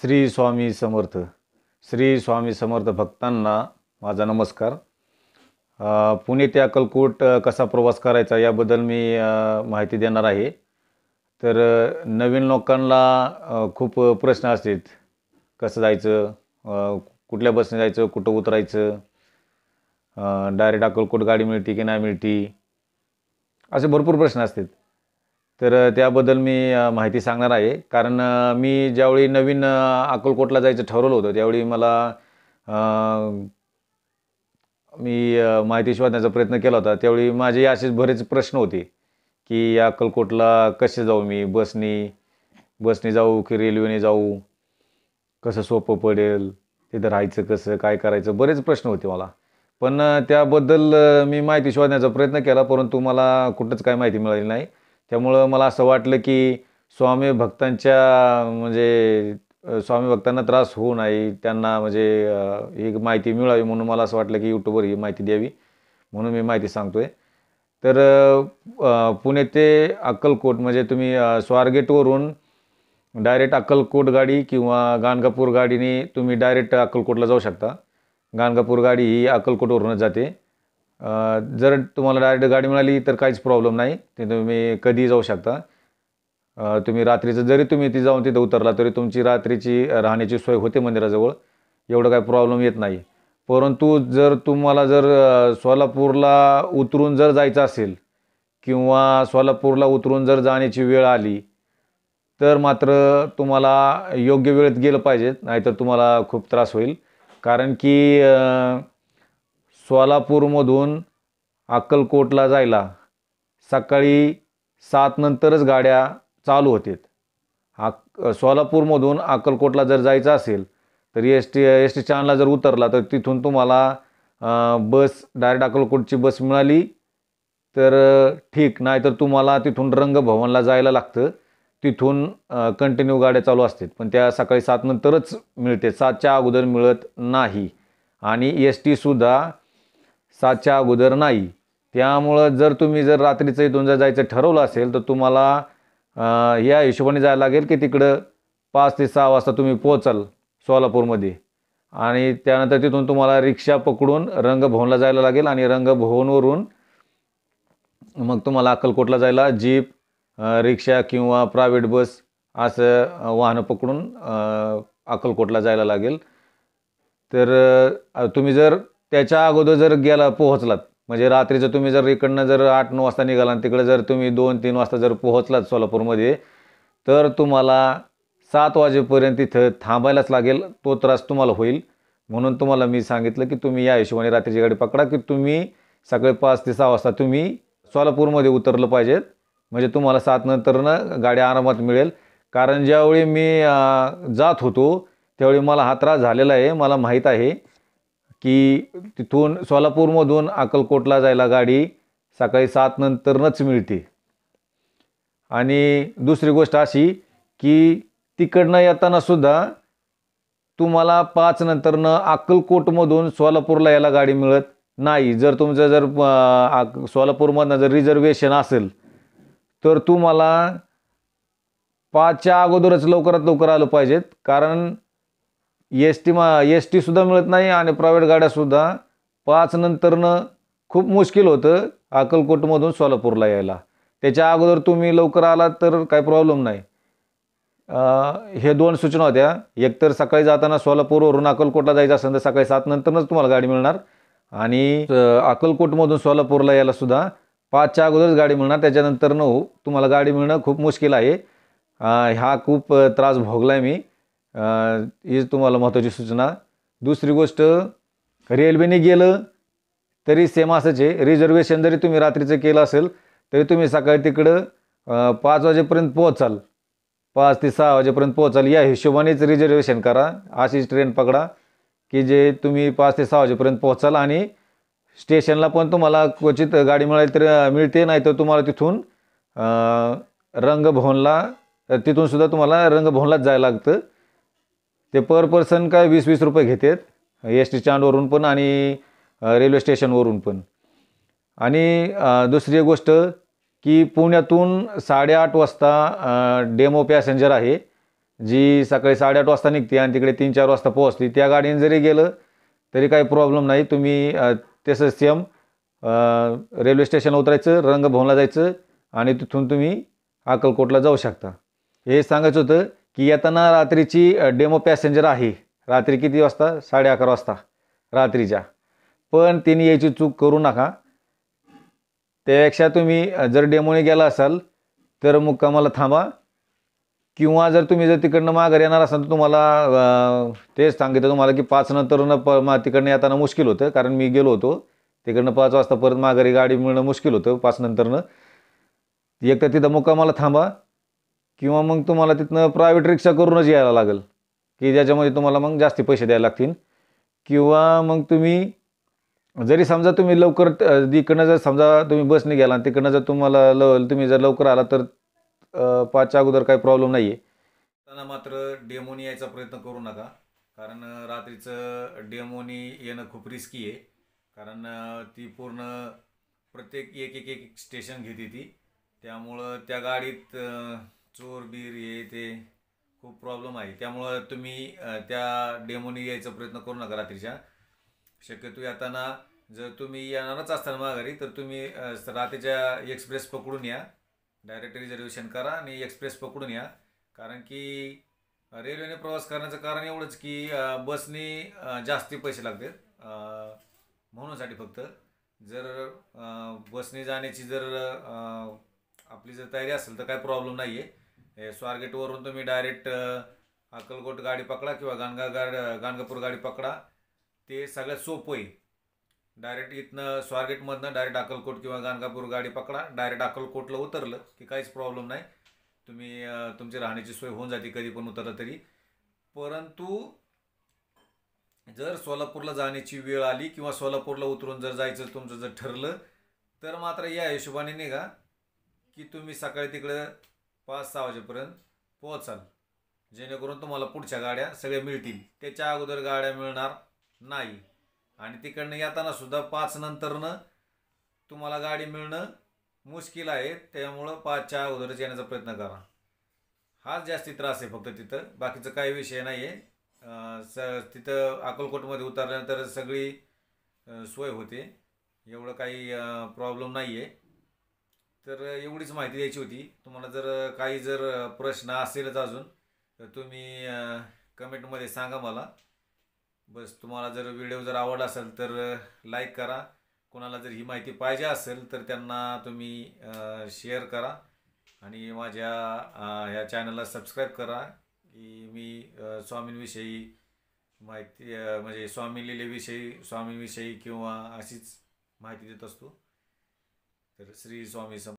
श्री स्वामी समर्थ श्री स्वामी समर्थ भक्तांना माझा नमस्कार पुणे ते अक्कलकोट कसा प्रवास करायचा याबद्दल मी माहिती देणार आहे तर नवीन लोकांना खूप प्रश्न असतात कसं जायचं कुठल्या बसने जायचं कुठं उतरायचं डायरेक्ट अक्कलकोट गाडी मिळते की नाही मिळते असे भरपूर प्रश्न असतात तर त्याबद्दल मी माहिती सांगणार आहे कारण मी ज्यावेळी नवीन अकोलकोटला जायचं ठरवलं होतं त्यावेळी मला मी माहिती शोधण्याचा प्रयत्न केला होता त्यावेळी माझे असेच बरेच प्रश्न होते की अक्कलकोटला कसे जाऊ मी बसनी बसने जाऊ की रेल्वेने जाऊ कसं सोपं पडेल तिथं राहायचं कसं काय करायचं बरेच प्रश्न होते मला पण त्याबद्दल मी माहिती शोधण्याचा प्रयत्न केला परंतु मला कुठंच काय माहिती मिळाली नाही त्यामुळं मला असं वाटलं की स्वामी भक्तांच्या म्हणजे स्वामी भक्तांना त्रास होऊ नाही त्यांना म्हणजे ही माहिती मिळावी म्हणून मला असं वाटलं की यूट्यूबवर ही माहिती द्यावी म्हणून मी माहिती सांगतो आहे तर पुणे ते अक्कलकोट म्हणजे तुम्ही स्वारगेटवरून डायरेक्ट अक्कलकोट गाडी किंवा गाणगापूर गाडीने तुम्ही डायरेक्ट अक्कलकोटला जाऊ शकता गाणगापूर गाडी ही अक्कलकोटवरूनच जाते जर तुम्हाला डायरेक्ट गाडी मिळाली तर काहीच प्रॉब्लेम नाही ते तुम्ही कधीही जाऊ शकता तुम्ही रात्रीचं जरी तुम्ही ती जाऊन तिथं उतरला तरी तुमची रात्रीची राहण्याची सोय होते मंदिराजवळ एवढं काही प्रॉब्लेम येत नाही परंतु जर तुम्हाला जर सोलापूरला उतरून जर जायचं असेल किंवा सोलापूरला उतरून जर जाण्याची वेळ आली तर मात्र तुम्हाला योग्य वेळेत गेलं पाहिजेत नाहीतर तुम्हाला खूप त्रास होईल कारण की सोलापूरमधून अक्कलकोटला जायला सकाळी सातनंतरच गाड्या चालू होतात अक सोलापूरमधून अक्कलकोटला जर जायचं असेल तर एस टी एस टी चानला जर उतरला तर तिथून तुम्हाला बस डायरेक्ट अक्कलकोटची बस मिळाली तर ठीक नाही तर तुम्हाला तिथून रंगभवनला जायला लागतं तिथून कंटिन्यू गाड्या चालू असतात पण त्या सकाळी सातनंतरच मिळते सातच्या अगोदर मिळत नाही आणि एस टीसुद्धा सातच्या अगोदर नाही त्यामुळं जर तुम्ही जर रात्रीचं इथून जर जायचं ठरवलं असेल तर तुम्हाला या हिशोबाने जायला लागेल की तिकडं पाच ते सहा वाजता तुम्ही पोचाल सोलापूरमध्ये आणि त्यानंतर तिथून तुम्हाला रिक्षा पकडून रंगभवनला जायला लागेल आणि रंगभवनवरून मग तुम्हाला अक्कलकोटला जायला जीप रिक्षा किंवा प्रायव्हेट बस असं वाहनं पकडून अक्कलकोटला जायला लागेल तर तुम्ही जर त्याच्या अगोदर जर गेला पोहोचलात म्हणजे रात्रीचं तुम्ही जर इकडनं जर आठ नऊ वाजता निघाला आणि तिकडे जर तुम्ही दोन तीन वाजता जर पोहोचलात सोलापूरमध्ये तर तुम्हाला सात वाजेपर्यंत इथं थांबायलाच लागेल तो त्रास तुम्हाला होईल म्हणून तुम्हाला मी सांगितलं की तुम्ही या हिशोबाने रात्रीची गाडी पकडा की तुम्ही सकाळी पाच ते सहा वाजता तुम्ही सोलापूरमध्ये उतरलं पाहिजेत म्हणजे तुम्हाला सात नंतरनं गाडी आरामात मिळेल कारण ज्यावेळी मी जात होतो त्यावेळी मला हा त्रास झालेला आहे मला माहीत आहे की तिथून सोलापूरमधून अक्कलकोटला जायला गाडी सकाळी सात नंतरनच मिळते आणि दुसरी गोष्ट अशी की तिकडनं येतानासुद्धा तुम्हाला पाच नंतरनं अक्कलकोटमधून सोलापूरला यायला गाडी मिळत नाही जर तुमचं जर सोलापूरमधनं जर रिझर्वेशन असेल तर तुम्हाला पाचच्या अगोदरच लवकरात लवकर आलं पाहिजेत कारण एस e टी मा एस e टीसुद्धा मिळत नाही आणि प्रायव्हेट गाड्यासुद्धा पाच नंतरनं खूप मुश्किल होतं अक्कलकोटमधून सोलापूरला यायला त्याच्या अगोदर तुम्ही लवकर आलात तर काही प्रॉब्लेम नाही हे दोन सूचना होत्या एकतर सकाळी जाताना सोलापूरवरून अक्कलकोटला जायचं असेल तर सकाळी सात नंतरच तुम्हाला गाडी मिळणार आणि अकलकोटमधून सोलापूरला यायला सुद्धा पाचच्या अगोदरच गाडी मिळणार त्याच्यानंतर नऊ हो, तुम्हाला गाडी मिळणं खूप मुश्किल आहे हा खूप त्रास भोगला आहे मी हीच तुम्हाला महत्त्वाची सूचना दुसरी गोष्ट रेल्वेने गेलं तरी सेम असायचे रिझर्वेशन जरी तुम्ही रात्रीचं केलं असेल तरी तुम्ही सकाळी तिकडं पाच वाजेपर्यंत पोहोचाल पाच ते सहा वाजेपर्यंत पोहोचाल या हिशोबानेच रिझर्वेशन करा अशीच ट्रेन पकडा की जे तुम्ही पाच ते सहा वाजेपर्यंत पोहोचाल आणि स्टेशनला पण तुम्हाला क्वचित गाडी मिळाली तर मिळते नाही तर तुम्हाला तिथून रंगभवनला तिथूनसुद्धा तुम्हाला रंगभवनलाच जायला लागतं ते पर पर्सन काय वीस वीस रुपये घेतात एस टी स्टँडवरून पण आणि रेल्वे स्टेशनवरून पण आणि दुसरी गोष्ट की पुण्यातून साडेआठ वाजता डेमो पॅसेंजर आहे जी सकाळी साडेआठ वाजता निघते आणि तिकडे तीन चार वाजता पोहोचते त्या गाडीने जरी गेलं तरी काही प्रॉब्लेम नाही तुम्ही तसं सेम रेल्वे स्टेशन उतरायचं रंगभवनला जायचं आणि तिथून तुम्ही अक्कलकोटला जाऊ शकता हे सांगायचं होतं की येताना रात्रीची डेमो पॅसेंजर आहे रात्री किती वाजता साडे अकरा वाजता रात्रीच्या पण तिने यायची चूक करू नका त्यापेक्षा तुम्ही जर डेमोने गेला असाल तर मुक्कामाला थांबा किंवा जर तुम्ही जर तिकडनं माघारी येणार असाल तर तुम्हाला तेच सांगितलं तुम्हाला की पाच नंतरनं प मा तिकडनं येताना मुश्किल होतं कारण मी गेलो होतो तिकडनं पाच वाजता परत माघारी गाडी मिळणं मुश्किल होतं पाच नंतरनं एक तर तिथं मुक्कामाला थांबा किंवा मग तुम्हाला तिथनं प्रायव्हेट रिक्षा करूनच यायला लागेल की ज्याच्यामध्ये तुम्हाला मग जास्त पैसे द्यायला लागतील किंवा मग तुम्ही जरी समजा तुम्ही लवकर इकडनं जर समजा तुम्ही बसने गेला तिकडनं जर तुम्हाला लव तुम्ही जर लवकर आला तर पाचच्या अगोदर काही प्रॉब्लेम नाही आहे त्यांना मात्र डेमोनी यायचा प्रयत्न करू नका कारण रात्रीचं डेमोनी येणं खूप रिस्की आहे कारण ती पूर्ण प्रत्येक एक एक एक स्टेशन घेते ती त्यामुळं त्या गाडीत चोर बीर हे ते खूप प्रॉब्लेम आहे त्यामुळं तुम्ही त्या डेमोने यायचा प्रयत्न करू नका रात्रीच्या शक्यतो येताना जर तुम्ही येणारच असताना माघारी तर तुम्ही रात्रीच्या एक्सप्रेस पकडून या डायरेक्ट रिझर्वेशन करा आणि एक्सप्रेस पकडून या कारण की रेल्वेने प्रवास करण्याचं कारण एवढंच की बसने जास्ती पैसे लागतात म्हणूनसाठी फक्त जर बसने जाण्याची जर आपली जर तयारी असेल तर काय प्रॉब्लेम नाही आहे स्वारगेटवरून तुम्ही डायरेक्ट अक्कलकोट गाडी पकडा किंवा गाणगा गाड गाणगापूर गाडी पकडा ते सगळ्यात सोपं आहे डायरेक्ट इथनं स्वारगेटमधनं डायरेक्ट अक्कलकोट किंवा गाणगापूर गाडी पकडा डायरेक्ट अक्कलकोटला उतरलं की काहीच प्रॉब्लेम नाही तुम्ही तुमची राहण्याची सोय होऊन जाते कधी पण उतरलं तरी परंतु जर सोलापूरला जाण्याची वेळ आली किंवा सोलापूरला उतरून जर जायचं तुमचं जर ठरलं तर मात्र या हिशोबाने निघा की तुम्ही सकाळी तिकडं पाच सहा वाजेपर्यंत पोहोचाल जेणेकरून तुम्हाला पुढच्या गाड्या सगळ्या मिळतील त्याच्या अगोदर गाड्या मिळणार नाही आणि तिकडनं येताना सुद्धा पाच नंतरनं तुम्हाला गाडी मिळणं मुश्किल आहे त्यामुळं पाचच्या अगोदरच येण्याचा प्रयत्न करा हाच जास्ती त्रास आहे फक्त तिथं बाकीचं काही विषय नाही आहे स तिथं अकोलकोटमध्ये उतरल्यानंतर सगळी सोय होते एवढं काही प्रॉब्लेम नाही आहे तर एवढीच माहिती द्यायची होती तुम्हाला जर काही जर प्रश्न असेलच अजून तर तुम्ही कमेंटमध्ये सांगा मला बस तुम्हाला जर व्हिडिओ जर आवडला असेल तर लाईक करा कोणाला जर ही माहिती पाहिजे असेल तर त्यांना तुम्ही शेअर करा आणि माझ्या ह्या चॅनलला सबस्क्राईब करा की मी स्वामींविषयी माहिती म्हणजे स्वामी लिलेविषयी स्वामींविषयी किंवा अशीच माहिती देत असतो तर श्री स्वामी सम